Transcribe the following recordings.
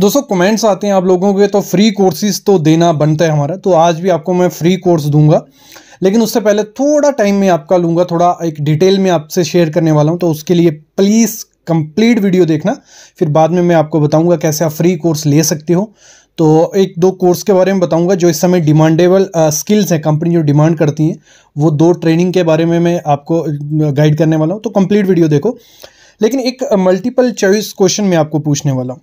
दोस्तों कमेंट्स आते हैं आप लोगों के तो फ्री कोर्सेज तो देना बनता है हमारा तो आज भी आपको मैं फ्री कोर्स दूंगा लेकिन उससे पहले थोड़ा टाइम में आपका लूँगा थोड़ा एक डिटेल में आपसे शेयर करने वाला हूँ तो उसके लिए प्लीज़ कंप्लीट वीडियो देखना फिर बाद में मैं आपको बताऊँगा कैसे आप फ्री कोर्स ले सकते हो तो एक दो कोर्स के बारे में बताऊंगा जो इस समय डिमांडेबल स्किल्स हैं कंपनी जो डिमांड करती हैं वो दो ट्रेनिंग के बारे में मैं आपको गाइड करने वाला हूँ तो कंप्लीट वीडियो देखो लेकिन एक मल्टीपल चॉइस क्वेश्चन मैं आपको पूछने वाला हूँ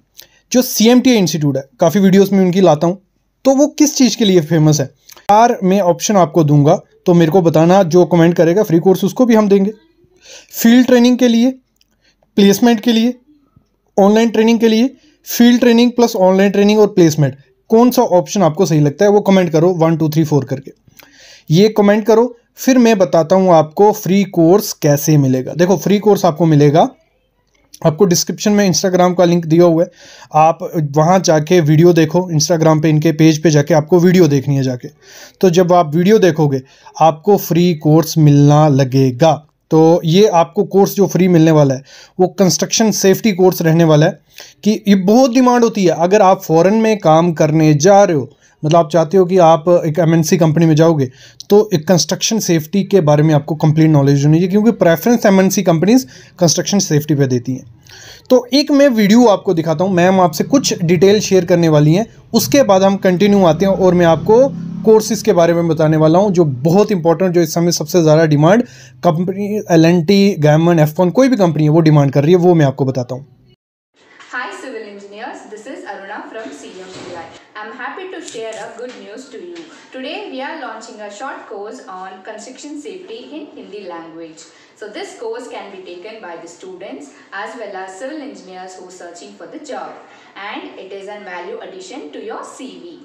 जो सी एम टी इंस्टीट्यूट है काफ़ी वीडियोस में उनकी लाता हूँ तो वो किस चीज़ के लिए फेमस है आर मैं ऑप्शन आपको दूंगा तो मेरे को बताना जो कमेंट करेगा फ्री कोर्स उसको भी हम देंगे फील्ड ट्रेनिंग के लिए प्लेसमेंट के लिए ऑनलाइन ट्रेनिंग के लिए field training plus online training और प्लेसमेंट कौन सा ऑप्शन आपको सही लगता है वो कमेंट करो वन टू थ्री फोर करके ये कमेंट करो फिर मैं बताता हूँ आपको फ्री कोर्स कैसे मिलेगा देखो फ्री कोर्स आपको मिलेगा आपको डिस्क्रिप्शन में इंस्टाग्राम का लिंक दिया हुआ है आप वहाँ जाके वीडियो देखो इंस्टाग्राम पे इनके पेज पे जाके आपको वीडियो देखनी है जाके तो जब आप वीडियो देखोगे आपको फ्री कोर्स मिलना लगेगा तो ये आपको कोर्स जो फ्री मिलने वाला है वो कंस्ट्रक्शन सेफ्टी कोर्स रहने वाला है कि ये बहुत डिमांड होती है अगर आप फॉरेन में काम करने जा रहे हो मतलब आप चाहते हो कि आप एक एमएनसी कंपनी में जाओगे तो एक कंस्ट्रक्शन सेफ्टी के बारे में आपको कंप्लीट नॉलेज होनी चाहिए क्योंकि preference MNC companies construction safety पे देती हैं तो एक मैं वीडियो आपको दिखाता हूँ मैम आपसे कुछ डिटेल शेयर करने वाली हैं उसके बाद हम कंटिन्यू आते हैं और मैं आपको कोर्सेज़ के बारे में बताने वाला हूँ जो बहुत इंपॉर्टेंट जो इस समय सबसे ज़्यादा demand company L N T Gammon F कोई भी कंपनी है वो डिमांड कर रही है वो मैं आपको बताता हूँ happy to share a good news to you. Today we are launching a short course on construction safety in Hindi language. So this course can be taken by the students as well as civil engineers who are searching for the job and it is a value addition to your CV.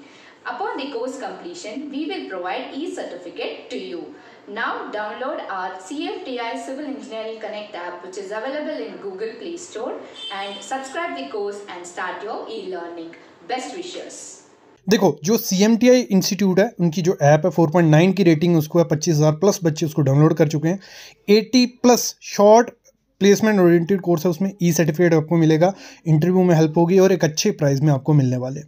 Upon the course completion, we will provide e-certificate to you. Now download our CFTI Civil Engineering Connect app which is available in Google Play Store and subscribe the course and start your e-learning. Best wishes. देखो जो C M T I institute है उनकी जो app है four point nine की rating उसको है पच्चीस हज़ार प्लस बच्चे उसको डाउनलोड कर चुके हैं eighty plus short placement oriented course है उसमें ई सर्टिफिकेट आपको मिलेगा इंटरव्यू में हेल्प होगी और एक अच्छे प्राइस में आपको मिलने वाले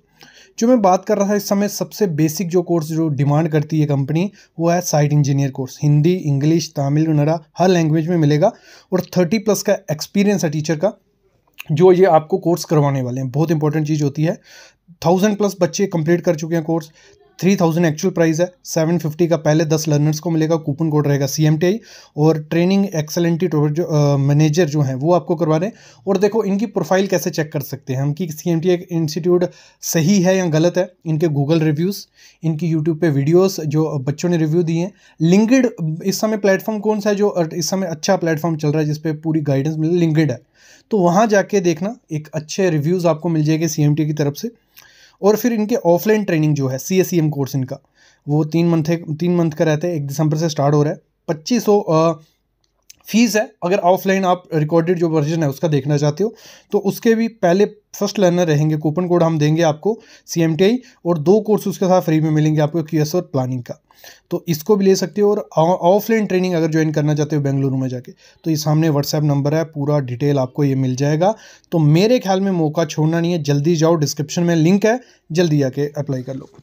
जो मैं बात कर रहा था इस समय सबसे बेसिक जो कोर्स जो डिमांड करती है कंपनी वो है site engineer course Hindi English Tamil Kannada हर लैंग्वेज में मिलेगा और थर्टी प्लस का एक्सपीरियंस है टीचर का जो ये आपको कोर्स करवाने वाले हैं बहुत इंपॉर्टेंट चीज़ होती है थाउजेंड प्लस बच्चे कंप्लीट कर चुके हैं course three thousand actual price है सेवन फिफ्टी का पहले दस लर्नर्स को मिलेगा कूपन कोड रहेगा सी एम टी आई और ट्रेनिंग एक्सलेंटी जो मैनेजर जो हैं वो आपको करवा रहे हैं और देखो इनकी प्रोफाइल कैसे चेक कर सकते हैं हम कि C M T I institute सही है या गलत है इनके गूगल रिव्यूज़ इनकी यूट्यूब पे वीडियोज़ जो बच्चों ने रिव्यू दिए हैं लिंकड इस समय प्लेटफॉर्म कौन सा है जो इस समय अच्छा प्लेटफॉर्म चल रहा है जिसपे पूरी गाइडेंस मिल लिंकड है तो वहाँ जाके देखना एक अच्छे रिव्यूज़ आपको मिल जाएंगे सी एम टी की तरफ से और फिर इनके ऑफलाइन ट्रेनिंग जो है सी एस कोर्स इनका वो तीन मंथ तीन मंथ का रहते हैं एक दिसंबर से स्टार्ट हो रहा है पच्चीस फीस है अगर ऑफलाइन आप रिकॉर्डेड जो वर्जन है उसका देखना चाहते हो तो उसके भी पहले फर्स्ट लर्नर रहेंगे कूपन कोड हम देंगे आपको सी और दो कोर्स उसके साथ फ्री में मिलेंगे आपको क्यू और प्लानिंग का तो इसको भी ले सकते हो और ऑफलाइन ट्रेनिंग अगर ज्वाइन करना चाहते हो बेंगलुरु में जाके तो ये सामने व्हाट्सएप नंबर है पूरा डिटेल आपको ये मिल जाएगा तो मेरे ख्याल में मौका छोड़ना नहीं है जल्दी जाओ डिस्क्रिप्शन में लिंक है जल्दी जाके अप्लाई कर लो